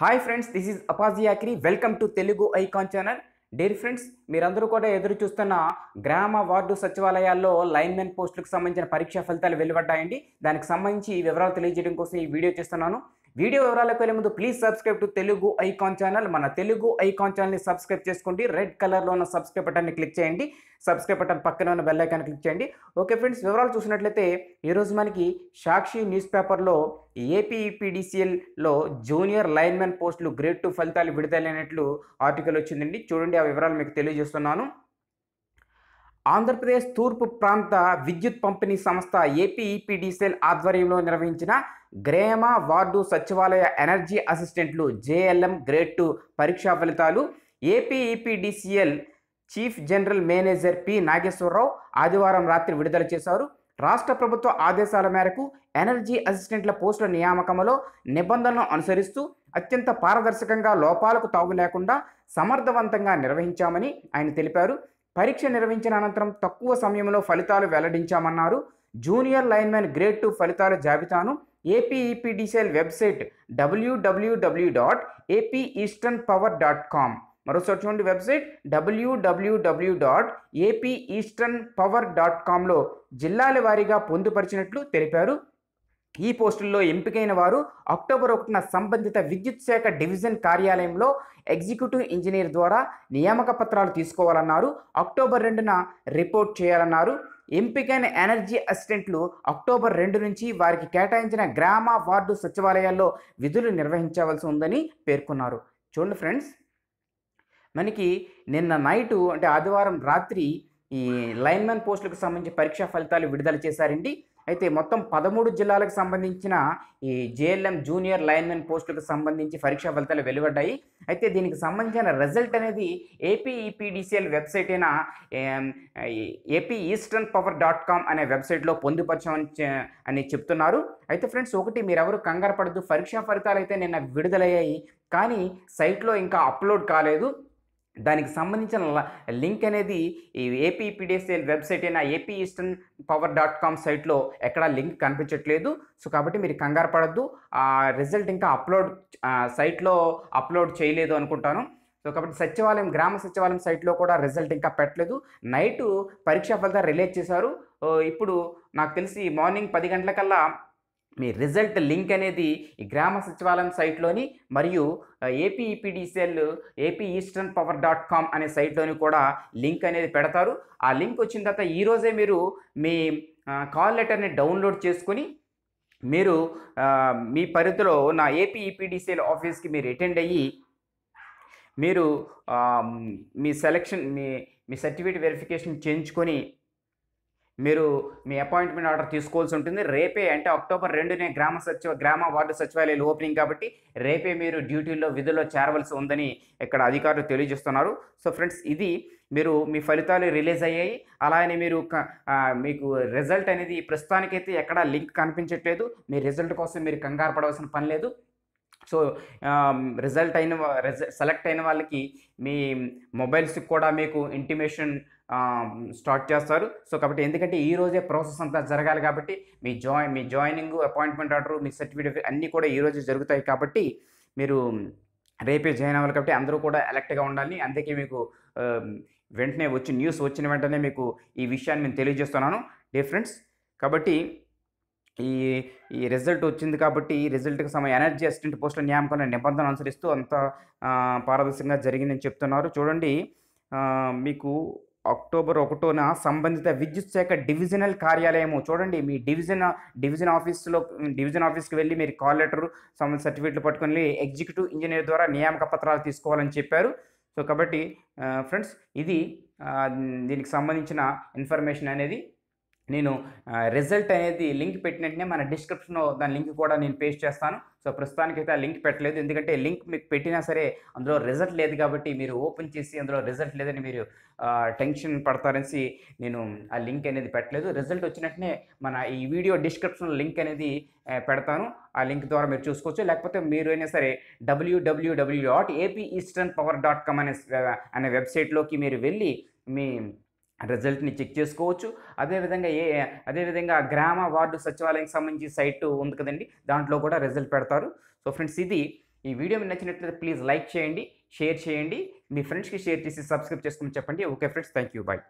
hi friends this is అపాజియాక్రి welcome to Telugu icon channel dear friends మీరందరూ కూడా ఎదురు చూస్తున్న గ్రామ వార్డు సచివాలయాల్లో లైన్మెన్ పోస్టులకు సంబంధించిన పరీక్షా ఫలితాలు వెలువడ్డాయండి దానికి సంబంధించి వివరాలు తెలియజేయడం కోసం ఈ వీడియో చేస్తున్నాను వీడియో వివరాలకు వెళ్ళే ముందు please subscribe to Telugu icon channel మన తెలుగు ఐకాన్ ఛానల్ని సబ్స్క్రైబ్ చేసుకోండి రెడ్ కలర్లో ఉన్న సబ్స్క్రైబ్ బటన్ని క్లిక్ చేయండి సబ్స్క్రైబ్ బటన్ పక్కన ఉన్న బెల్ ఐకాన్ క్లిక్ చేయండి ఓకే ఫ్రెండ్స్ వివరాలు చూసినట్లయితే ఈరోజు మనకి సాక్షి న్యూస్ పేపర్లో లో జూనియర్ లైన్మెన్ పోస్టులు గ్రేడ్ టూ ఫలితాలు విడుదలైనట్లు ఆర్టికల్ వచ్చిందండి చూడండి ఆ వివరాలు మీకు తెలియజేస్తున్నాను ఆంధ్రప్రదేశ్ తూర్పు ప్రాంత విద్యుత్ పంపిణీ సంస్థ ఏపీఈపీడీసీఎల్ ఆధ్వర్యంలో నిర్వహించిన గ్రేమ వార్డు సచివాలయ ఎనర్జీ అసిస్టెంట్లు జేఎల్ఎం గ్రేడ్ టూ పరీక్షా ఫలితాలు APEPDCL chief general manager P Nageswararao ఆదివారం రాత్రి విడుదల చేశారు రాష్ట్ర ప్రభుత్వ ఆదేశాల మేరకు ఎనర్జీ అసిస్టెంట్ల పోస్టుల నియామకంలో నిబంధనలను అనుసరిస్తూ అత్యంత పారదర్శకంగా లోపాలకు తాగు లేకుండా సమర్థవంతంగా నిర్వహించామని ఆయన తెలిపారు పరీక్ష నిర్వహించిన అనంతరం తక్కువ సమయంలో ఫలితాలు వెల్లడించామన్నారు జూనియర్ లైన్మెన్ గ్రేడ్ టూ ఫలితాల జాబితాను ఏపీఈపీడీసీఎల్ వెబ్సైట్ డబ్ల్యూడబ్ల్యూడబ్ల్యూ dot AP eastern power dot com మరోసారి చూడండి వెబ్సైట్ డబ్ల్యూడబ్ల్యూడబ్ల్యూ dot AP eastern power dot కామ్లో జిల్లాల వారీగా పొందుపరిచినట్లు తెలిపారు ఈ పోస్టుల్లో ఎంపికైన వారు అక్టోబర్ ఒకటిన సంబంధిత విద్యుత్ శాఖ డివిజన్ కార్యాలయంలో ఎగ్జిక్యూటివ్ ఇంజనీర్ ద్వారా నియామక పత్రాలు తీసుకోవాలన్నారు అక్టోబర్ రెండున రిపోర్ట్ చేయాలన్నారు ఎంపికైన ఎనర్జీ అసిస్టెంట్లు అక్టోబర్ రెండు నుంచి వారికి కేటాయించిన గ్రామ వార్డు సచివాలయాల్లో విధులు నిర్వహించవలసి ఉందని పేర్కొన్నారు చూడండి ఫ్రెండ్స్ మనకి నిన్న నైటు అంటే ఆదివారం రాత్రి ఈ లైన్మెన్ పోస్టులకు సంబంధించి పరీక్షా ఫలితాలు విడుదల చేశారండి అయితే మొత్తం పదమూడు జిల్లాలకు సంబంధించిన ఈ జేఎల్ఎం జూనియర్ లైన్మెన్ పోస్టులకు సంబంధించి పరీక్షా ఫలితాలు వెలువడ్డాయి అయితే దీనికి సంబంధించిన రిజల్ట్ అనేది ఏపీఈపీడిసిఎల్ వెబ్సైట్ అయిన AP eastern power dot com అనే వెబ్సైట్లో పొందుపరచమని అని చెప్తున్నారు అయితే ఫ్రెండ్స్ ఒకటి మీరెవరు కంగారు పడద్దు పరీక్షా ఫలితాలు అయితే నిన్న విడుదలయ్యాయి కానీ సైట్లో ఇంకా అప్లోడ్ కాలేదు దానికి సంబంధించిన లింక్ అనేది ఈ ఏపీ పీడిఎస్ఎల్ వెబ్సైట్ అయిన AP eastern power dot com సైట్లో ఎక్కడా లింక్ కనిపించట్లేదు సో కాబట్టి మీరు కంగారు పడద్దు ఆ రిజల్ట్ ఇంకా అప్లోడ్ సైట్లో అప్లోడ్ చేయలేదు అనుకుంటాను సో కాబట్టి సచివాలయం గ్రామ సచివాలయం సైట్లో కూడా రిజల్ట్ ఇంకా పెట్టలేదు నైటు పరీక్ష ఫలితాలు రిలీజ్ చేశారు ఇప్పుడు నాకు తెలిసి మార్నింగ్ పది గంటలకల్లా మీ రిజల్ట్ లింక్ అనేది ఈ గ్రామ సచివాలయం సైట్లోని మరియు EPDCL AP eastern power dot com అనే సైట్లోని కూడా లింక్ అనేది పెడతారు ఆ లింక్ వచ్చిన తర్వాత ఈరోజే మీరు మీ కాల్ లెటర్ని డౌన్లోడ్ చేసుకుని మీరు మీ పరిధిలో నా ఈపీడీసీఎల్ ఆఫీస్కి మీరు అటెండ్ అయ్యి మీరు మీ సెలక్షన్ మీ మీ సర్టిఫికేట్ వెరిఫికేషన్ చేయించుకొని మీరు మీ అపాయింట్మెంట్ ఆర్డర్ తీసుకోవాల్సి ఉంటుంది రేపే అంటే అక్టోబర్ రెండునే గ్రామ సచివ గ్రామ వార్డు సచివాలయాలు ఓపెనింగ్ కాబట్టి రేపే మీరు డ్యూటీలో విధుల్లో చేరవలసి ఉందని ఇక్కడ అధికారులు తెలియజేస్తున్నారు సో ఫ్రెండ్స్ ఇది మీరు మీ ఫలితాలు రిలీజ్ అయ్యాయి అలానే మీరు మీకు రిజల్ట్ అనేది ప్రస్తుతానికైతే ఎక్కడా లింక్ కనిపించట్లేదు మీ రిజల్ట్ కోసం మీరు కంగారు పడవలసిన పని లేదు సో రిజల్ట్ అయిన సెలెక్ట్ అయిన వాళ్ళకి మీ మొబైల్స్కి కూడా మీకు ఇంటిమేషన్ స్టార్ట్ చేస్తారు సో కాబట్టి ఎందుకంటే ఈ రోజే ప్రాసెస్ అంతా జరగాలి కాబట్టి మీ జాయిన్ మీ జాయినింగ్ అపాయింట్మెంట్ ఆర్డర్ మీ సర్టిఫికేట్ అన్నీ కూడా ఈ రోజే జరుగుతాయి కాబట్టి మీరు రేపే జాయిన్ అవ్వాలి కాబట్టి అందరూ కూడా ఎలెక్ట్గా ఉండాలి అందుకే మీకు వెంటనే వచ్చి న్యూస్ వచ్చిన వెంటనే మీకు ఈ విషయాన్ని నేను తెలియజేస్తున్నాను డిఫరెన్స్ ఫ్రెండ్స్ కాబట్టి ఈ ఈ రిజల్ట్ వచ్చింది కాబట్టి ఈ రిజల్ట్కి సమయం ఎనర్జీ అసిస్టెంట్ పోస్టుల నియామకాన్ని నిబంధనలు అనుసరిస్తూ అంత పారదర్శకంగా జరిగిందని చెప్తున్నారు చూడండి మీకు అక్టోబర్ ఒకటోన సంబంధిత విద్యుత్ శాఖ డివిజనల్ కార్యాలయము చూడండి మీ డివిజన్ డివిజన్ ఆఫీస్లో డివిజన్ ఆఫీస్కి వెళ్ళి మీరు కాల్ లెటర్ సంబంధ సర్టిఫికేట్లు పట్టుకొని ఎగ్జిక్యూటివ్ ఇంజనీర్ ద్వారా నియామక పత్రాలు తీసుకోవాలని చెప్పారు సో కాబట్టి ఫ్రెండ్స్ ఇది దీనికి సంబంధించిన ఇన్ఫర్మేషన్ అనేది నేను రిజల్ట్ అనేది లింక్ పెట్టినట్టునే మన డిస్క్రిప్షన్లో దాని లింక్ కూడా నేను పేస్ట్ చేస్తాను సో ప్రస్తుతానికైతే ఆ లింక్ పెట్టలేదు ఎందుకంటే లింక్ మీకు పెట్టినా సరే అందులో రిజల్ట్ లేదు కాబట్టి మీరు ఓపెన్ చేసి అందులో రిజల్ట్ లేదని మీరు టెన్షన్ పడతారనేసి నేను ఆ లింక్ అనేది పెట్టలేదు రిజల్ట్ వచ్చినట్టునే మన ఈ వీడియో డిస్క్రిప్షన్లో లింక్ అనేది పెడతాను ఆ లింక్ ద్వారా మీరు చూసుకోవచ్చు లేకపోతే మీరు అయినా సరే డబ్ల్యూడబ్ల్యూడబ్ల్యూ dot AP eastern power dot com అనే అనే వెబ్సైట్లోకి మీరు వెళ్ళి మీ రిజల్ట్ని చెక్ చేసుకోవచ్చు అదేవిధంగా ఏ అదేవిధంగా గ్రామ వార్డు సచివాలయానికి సంబంధించి సైట్ ఉంది కదండి దాంట్లో కూడా రిజల్ట్ పెడతారు సో ఫ్రెండ్స్ ఇది ఈ వీడియో మీకు నచ్చినట్లయితే ప్లీజ్ లైక్ చేయండి షేర్ చేయండి మీ ఫ్రెండ్స్కి షేర్ చేసి సబ్స్క్రైబ్ చేసుకుని చెప్పండి okay friends thank you bye